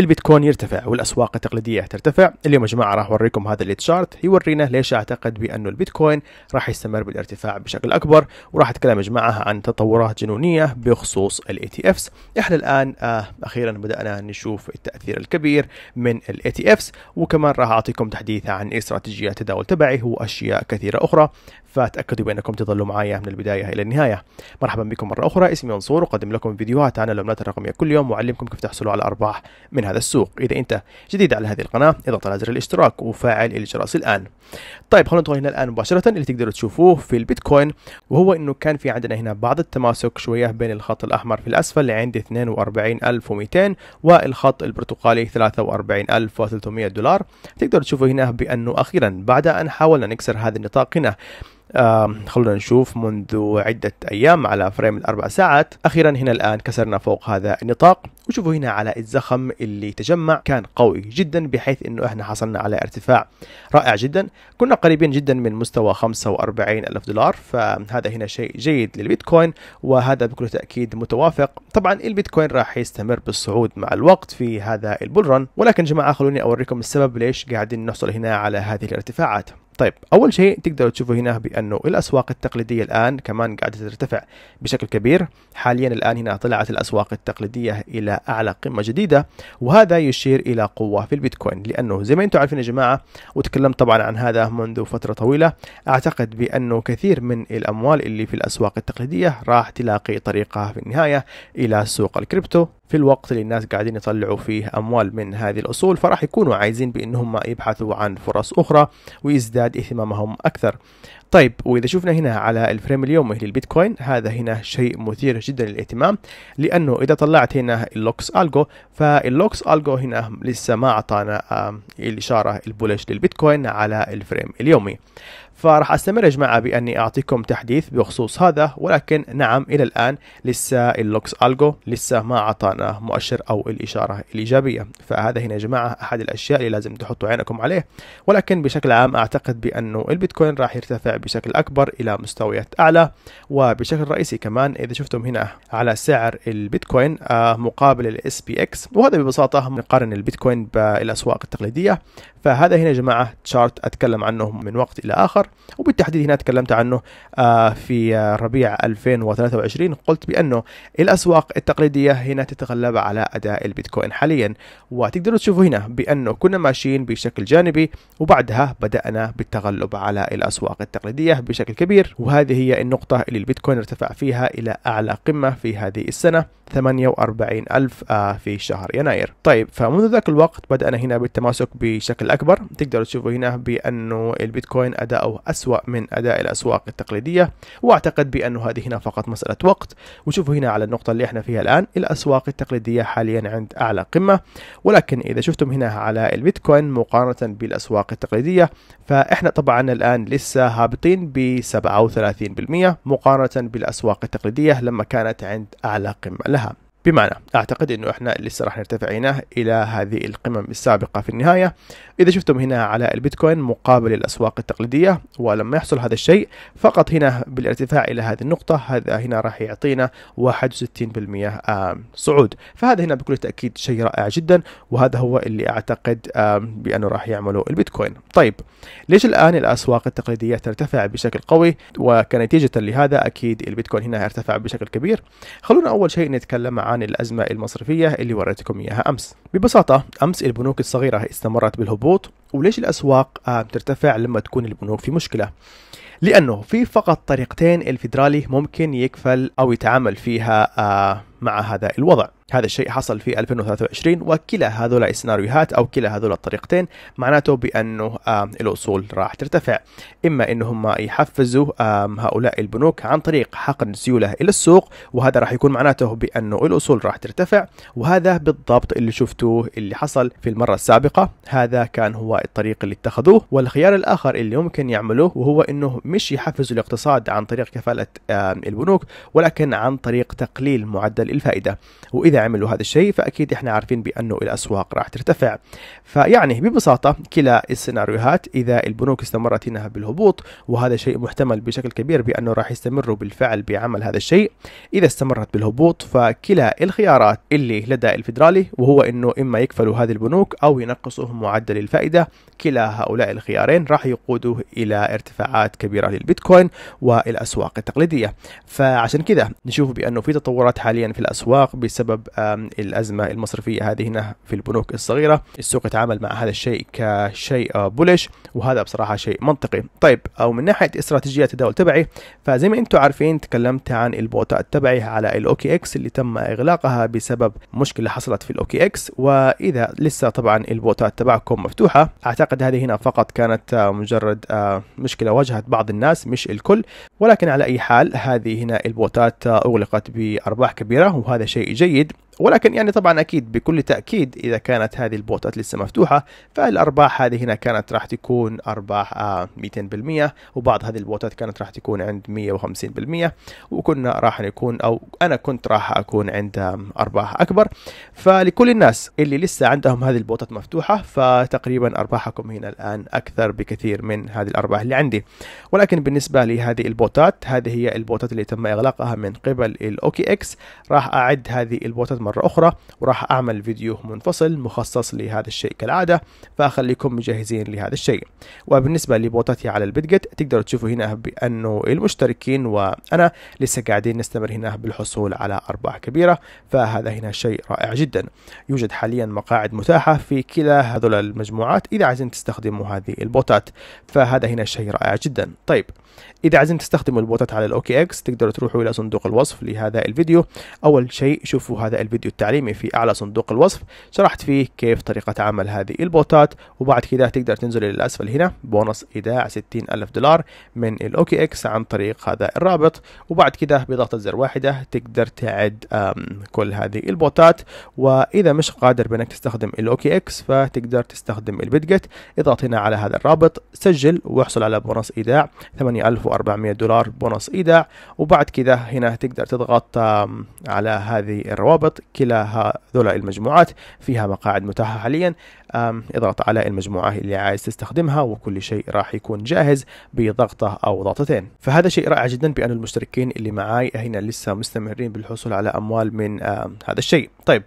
البيتكوين يرتفع والاسواق التقليديه ترتفع اليوم يا جماعه راح اوريكم هذا التشارت يورينا ليش اعتقد بانه البيتكوين راح يستمر بالارتفاع بشكل اكبر وراح اتكلم يا جماعه عن تطورات جنونيه بخصوص الاي تي افس احنا الان آه اخيرا بدانا نشوف التاثير الكبير من الاي تي افس وكمان راح اعطيكم تحديث عن استراتيجيه التداول تبعي واشياء كثيره اخرى فتاكدوا بانكم تظلوا معايا من البدايه الى النهايه مرحبا بكم مره اخرى اسمي منصور اقدم لكم فيديوهات عن العملات الرقميه كل يوم واعلمكم كيف تحصلوا على ارباح من هذا السوق إذا أنت جديد على هذه القناة اضغط على زر الاشتراك وفعل الجرس الآن طيب خلونا ندخل هنا الآن مباشرة اللي تقدروا تشوفوه في البيتكوين وهو أنه كان في عندنا هنا بعض التماسك شوية بين الخط الأحمر في الأسفل عند 42200 والخط البرتقالي 43300 دولار تقدروا تشوفوا هنا بأنه أخيرا بعد أن حاولنا نكسر هذا النطاق هنا خلونا نشوف منذ عدة أيام على فريم الأربع ساعات أخيرا هنا الآن كسرنا فوق هذا النطاق وشوفوا هنا على الزخم اللي تجمع كان قوي جدا بحيث أنه إحنا حصلنا على ارتفاع رائع جدا كنا قريبين جدا من مستوى 45 ألف دولار فهذا هنا شيء جيد للبيتكوين وهذا بكل تأكيد متوافق طبعا البيتكوين راح يستمر بالصعود مع الوقت في هذا البولرن رن ولكن جماعة خلوني أوريكم السبب ليش قاعدين نحصل هنا على هذه الارتفاعات طيب اول شيء تقدروا تشوفوا هنا بانه الاسواق التقليديه الان كمان قاعده ترتفع بشكل كبير حاليا الان هنا طلعت الاسواق التقليديه الى اعلى قمه جديده وهذا يشير الى قوه في البيتكوين لانه زي ما انتم عارفين يا جماعه وتكلمت طبعا عن هذا منذ فتره طويله اعتقد بانه كثير من الاموال اللي في الاسواق التقليديه راح تلاقي طريقها في النهايه الى سوق الكريبتو في الوقت اللي الناس قاعدين يطلعوا فيه أموال من هذه الأصول فراح يكونوا عايزين بأنهم يبحثوا عن فرص أخرى ويزداد اهتمامهم أكثر طيب وإذا شفنا هنا على الفريم اليومي للبيتكوين هذا هنا شيء مثير جدا للاهتمام لأنه إذا طلعت هنا اللوكس ألجو فاللوكس ألجو هنا لسه ما أعطانا الإشارة البولش للبيتكوين على الفريم اليومي فراح استمر يا جماعه باني اعطيكم تحديث بخصوص هذا ولكن نعم الى الان لسه اللوكس الجو لسه ما اعطانا مؤشر او الاشاره الايجابيه فهذا هنا يا جماعه احد الاشياء اللي لازم تحطوا عينكم عليه ولكن بشكل عام اعتقد بانه البيتكوين راح يرتفع بشكل اكبر الى مستويات اعلى وبشكل رئيسي كمان اذا شفتم هنا على سعر البيتكوين آه، مقابل الاس بي اكس وهذا ببساطه نقارن البيتكوين بالاسواق التقليديه فهذا هنا يا جماعه تشارت اتكلم عنه من وقت الى اخر وبالتحديد هنا تكلمت عنه آه، في ربيع 2023 قلت بانه الاسواق التقليديه هنا تتغلب على اداء البيتكوين حاليا وتقدروا تشوفوا هنا بانه كنا ماشيين بشكل جانبي وبعدها بدانا بالتغلب على الاسواق التقليديه بشكل كبير وهذه هي النقطه اللي البيتكوين ارتفع فيها الى اعلى قمه في هذه السنه 48000 آه، في شهر يناير طيب فمنذ ذاك الوقت بدانا هنا بالتماسك بشكل الأكبر تقدروا تشوفوا هنا بأنه البيتكوين أداؤه أسوأ من أداء الأسواق التقليدية وأعتقد بأنه هذه هنا فقط مسألة وقت وشوفوا هنا على النقطة اللي احنا فيها الآن الأسواق التقليدية حاليا عند أعلى قمة ولكن إذا شفتم هنا على البيتكوين مقارنة بالأسواق التقليدية فإحنا طبعا الآن لسه هابطين ب 37% مقارنة بالأسواق التقليدية لما كانت عند أعلى قمة لها بمعنى اعتقد انه احنا لسه راح نرتفع هنا الى هذه القمم السابقه في النهايه اذا شفتم هنا على البيتكوين مقابل الاسواق التقليديه ولما يحصل هذا الشيء فقط هنا بالارتفاع الى هذه النقطه هذا هنا راح يعطينا 61% صعود فهذا هنا بكل تاكيد شيء رائع جدا وهذا هو اللي اعتقد بانه راح يعمله البيتكوين طيب ليش الان الاسواق التقليديه ترتفع بشكل قوي وكنتيجه لهذا اكيد البيتكوين هنا ارتفع بشكل كبير خلونا اول شيء نتكلم عن الأزمة المصرفية اللي وريتكم إياها أمس ببساطة أمس البنوك الصغيرة استمرت بالهبوط وليش الأسواق آه، بترتفع لما تكون البنوك في مشكلة لأنه في فقط طريقتين الفيدرالي ممكن يكفل أو يتعامل فيها آه، مع هذا الوضع هذا الشيء حصل في 2023 وكلا هذول السيناريوهات او كلا هذول الطريقتين معناته بانه الاصول راح ترتفع اما انهم يحفزوا هؤلاء البنوك عن طريق حقن سيوله الى السوق وهذا راح يكون معناته بانه الاصول راح ترتفع وهذا بالضبط اللي شفتوه اللي حصل في المره السابقه هذا كان هو الطريق اللي اتخذوه والخيار الاخر اللي ممكن يعملوه وهو انه مش يحفزوا الاقتصاد عن طريق كفاله البنوك ولكن عن طريق تقليل معدل الفائده واذا عملوا هذا الشيء فأكيد إحنا عارفين بأنه الأسواق راح ترتفع فيعني ببساطة كلا السيناريوهات إذا البنوك استمرت انها بالهبوط وهذا شيء محتمل بشكل كبير بأنه راح يستمروا بالفعل بعمل هذا الشيء إذا استمرت بالهبوط فكلا الخيارات اللي لدى الفيدرالي وهو أنه إما يكفلوا هذه البنوك أو ينقصوا معدل الفائدة كلا هؤلاء الخيارين راح يقودوا إلى ارتفاعات كبيرة للبيتكوين والأسواق التقليدية فعشان كذا نشوف بأنه في تطورات حاليا في الأسواق بسبب الأزمة المصرفية هذه هنا في البنوك الصغيرة السوق يتعامل مع هذا الشيء كشيء أه، بولش وهذا بصراحة شيء منطقي طيب أو أه، من ناحية استراتيجية التداول تبعي فزي ما أنتم عارفين تكلمت عن البوتات تبعي على الأوكي إكس اللي تم إغلاقها بسبب مشكلة حصلت في الأوكي إكس وإذا لسه طبعا البوتات تبعكم مفتوحة أعتقد هذه هنا فقط كانت أه، مجرد مشكلة واجهت بعض الناس مش الكل ولكن على أي حال هذه هنا البوتات أغلقت بأرباح كبيرة وهذا شيء جيد like ولكن يعني طبعا اكيد بكل تاكيد اذا كانت هذه البوتات لسه مفتوحه فالارباح هذه هنا كانت راح تكون ارباح 200% آه، وبعض هذه البوتات كانت راح تكون عند 150% وكنا راح نكون او انا كنت راح اكون عند ارباح اكبر فلكل الناس اللي لسه عندهم هذه البوتات مفتوحه فتقريبا ارباحكم هنا الان اكثر بكثير من هذه الارباح اللي عندي ولكن بالنسبه لهذه البوتات هذه هي البوتات اللي تم اغلاقها من قبل الاوكي اكس راح اعد هذه البوتات مرة أخرى وراح أعمل فيديو منفصل مخصص لهذا الشيء كالعادة فأخليكم مجهزين لهذا الشيء وبالنسبة لبوتاتي على البيتجت تقدروا تشوفوا هنا بأنه المشتركين وأنا لسه قاعدين نستمر هنا بالحصول على أرباح كبيرة فهذا هنا شيء رائع جدا يوجد حاليا مقاعد متاحة في كلا هذول المجموعات إذا عايزين تستخدموا هذه البوتات فهذا هنا شيء رائع جدا طيب اذا عايزين تستخدموا البوتات على الاوكي اكس تقدروا تروحوا الى صندوق الوصف لهذا الفيديو اول شيء شوفوا هذا الفيديو التعليمي في اعلى صندوق الوصف شرحت فيه كيف طريقه عمل هذه البوتات وبعد كده تقدر تنزل الى الاسفل هنا بونص ايداع 60 الف دولار من الاوكي اكس عن طريق هذا الرابط وبعد كده بضغطه زر واحده تقدر تعد كل هذه البوتات واذا مش قادر بانك تستخدم الاوكي اكس فتقدر تستخدم البيتجت اضغط هنا على هذا الرابط سجل واحصل على بونص ايداع 8 1400 دولار بونص ايداع وبعد كذا هنا تقدر تضغط على هذه الروابط كلا هذول المجموعات فيها مقاعد متاحة حاليا اضغط على المجموعة اللي عايز تستخدمها وكل شيء راح يكون جاهز بضغطة أو ضغطتين فهذا شيء رائع جدا بأن المشتركين اللي معاي هنا لسه مستمرين بالحصول على أموال من هذا الشيء طيب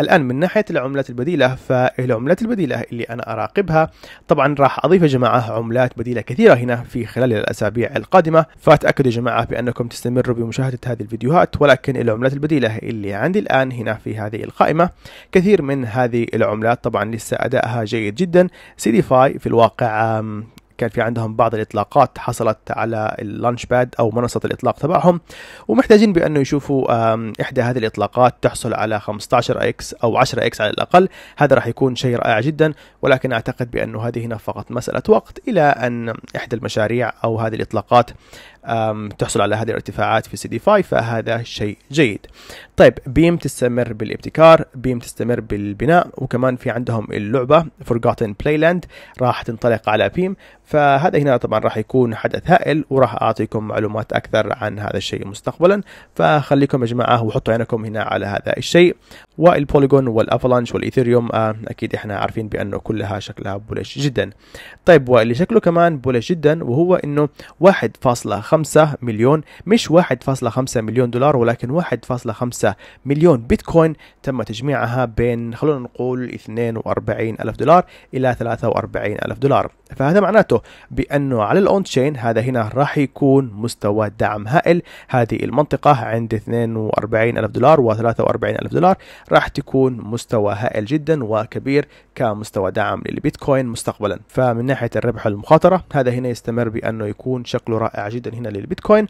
الآن من ناحية العملات البديلة فالعملات البديلة اللي أنا أراقبها طبعا راح أضيف يا جماعة عملات بديلة كثيرة هنا في خلال الأسابيع القادمة فأتأكدوا يا جماعة بأنكم تستمروا بمشاهدة هذه الفيديوهات ولكن العملات البديلة اللي عندي الآن هنا في هذه القائمة كثير من هذه العملات طبعا لسه ادائها جيد جدا فاي في الواقع كان في عندهم بعض الاطلاقات حصلت على اللانش باد او منصه الاطلاق تبعهم ومحتاجين بانه يشوفوا احدى هذه الاطلاقات تحصل على 15 اكس او 10 اكس على الاقل هذا راح يكون شيء رائع جدا ولكن اعتقد بانه هذه هنا فقط مساله وقت الى ان احدى المشاريع او هذه الاطلاقات تحصل على هذه الارتفاعات في سي دي 5 فهذا شيء جيد طيب بيم تستمر بالابتكار بيم تستمر بالبناء وكمان في عندهم اللعبة بلاي لاند راح تنطلق على بيم فهذا هنا طبعا راح يكون حدث هائل وراح أعطيكم معلومات أكثر عن هذا الشيء مستقبلا فخليكم يا جماعة وحطوا عينكم هنا على هذا الشيء والبوليجون والافالانش والايثيريوم آه، اكيد احنا عارفين بانه كلها شكلها بولش جدا طيب واللي شكله كمان بولش جدا وهو انه 1.5 مليون مش 1.5 مليون دولار ولكن 1.5 مليون بيتكوين تم تجميعها بين خلونا نقول 42 ألف دولار إلى 43 ألف دولار فهذا معناته بأنه على الأون تشين هذا هنا راح يكون مستوى دعم هائل هذه المنطقة عند 42 ألف دولار و 43 ألف دولار راح تكون مستوى هائل جدا وكبير كمستوى دعم للبيتكوين مستقبلا فمن ناحيه الربح والمخاطره هذا هنا يستمر بانه يكون شكله رائع جدا هنا للبيتكوين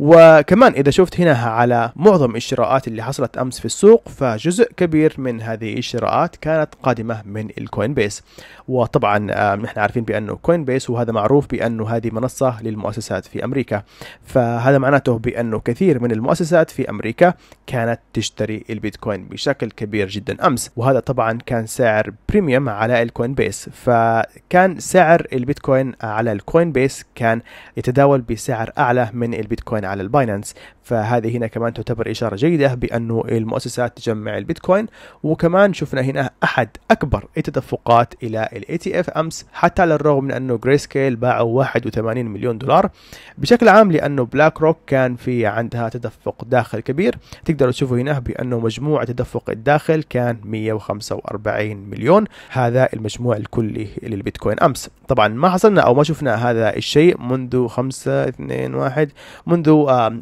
وكمان إذا شفت هنا على معظم الشراءات اللي حصلت أمس في السوق فجزء كبير من هذه الشراءات كانت قادمة من الكوين بيس وطبعا آه، نحن عارفين بأنه كوين بيس وهذا معروف بأنه هذه منصة للمؤسسات في أمريكا فهذا معناته بأنه كثير من المؤسسات في أمريكا كانت تشتري البيتكوين بشكل كبير جدا أمس وهذا طبعا كان سعر بريميوم على الكوين بيس فكان سعر البيتكوين على الكوين بيس كان يتداول بسعر أعلى من البيتكوين البيتكوين على الباينانس فهذه هنا كمان تعتبر إشارة جيدة بأنه المؤسسات تجمع البيتكوين وكمان شفنا هنا أحد أكبر التدفقات إلى الاي تي اف أمس حتى على الرغم من أنه جري سكيل باعوا 81 مليون دولار بشكل عام لأنه بلاك روك كان في عندها تدفق داخل كبير تقدروا تشوفوا هنا بأنه مجموع تدفق الداخل كان 145 مليون هذا المجموع الكلي للبيتكوين أمس طبعا ما حصلنا أو ما شفنا هذا الشيء منذ 5 2 1 منذ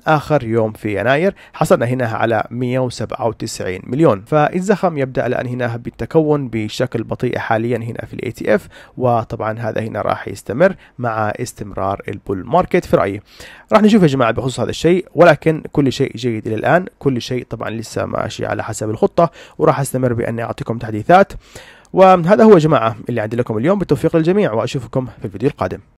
آخر يوم في يناير حصلنا هنا على 197 مليون فالزخم يبدأ الآن هنا بالتكون بشكل بطيء حاليا هنا في الاي تي اف وطبعا هذا هنا راح يستمر مع استمرار البول ماركت في رأيي راح نشوف يا جماعة بخصوص هذا الشيء ولكن كل شيء جيد إلى الآن كل شيء طبعا لسه ماشي على حسب الخطة وراح استمر بأني أعطيكم تحديثات وهذا هو يا جماعة اللي عندي لكم اليوم بالتوفيق للجميع وأشوفكم في الفيديو القادم